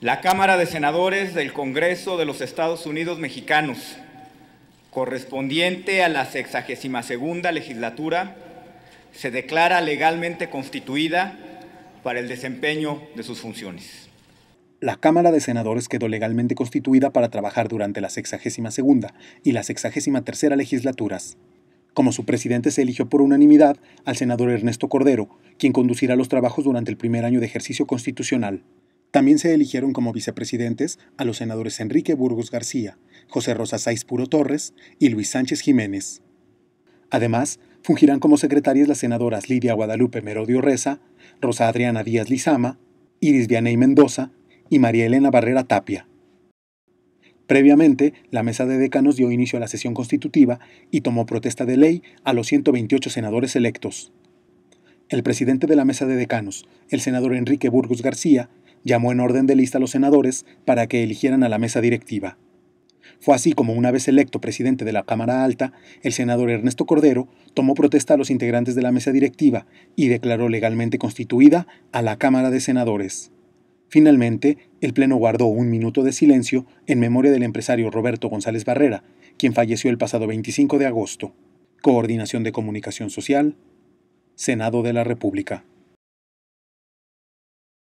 La Cámara de Senadores del Congreso de los Estados Unidos Mexicanos, correspondiente a la 62 legislatura, se declara legalmente constituida para el desempeño de sus funciones. La Cámara de Senadores quedó legalmente constituida para trabajar durante la 62 y la 63 legislaturas. Como su presidente se eligió por unanimidad al senador Ernesto Cordero, quien conducirá los trabajos durante el primer año de ejercicio constitucional. También se eligieron como vicepresidentes a los senadores Enrique Burgos García, José Rosa Saiz Puro Torres y Luis Sánchez Jiménez. Además, fungirán como secretarias las senadoras Lidia Guadalupe Merodio Reza, Rosa Adriana Díaz Lizama, Iris Vianey Mendoza y María Elena Barrera Tapia. Previamente, la mesa de decanos dio inicio a la sesión constitutiva y tomó protesta de ley a los 128 senadores electos. El presidente de la mesa de decanos, el senador Enrique Burgos García, llamó en orden de lista a los senadores para que eligieran a la mesa directiva. Fue así como, una vez electo presidente de la Cámara Alta, el senador Ernesto Cordero tomó protesta a los integrantes de la mesa directiva y declaró legalmente constituida a la Cámara de Senadores. Finalmente, el Pleno guardó un minuto de silencio en memoria del empresario Roberto González Barrera, quien falleció el pasado 25 de agosto. Coordinación de Comunicación Social, Senado de la República.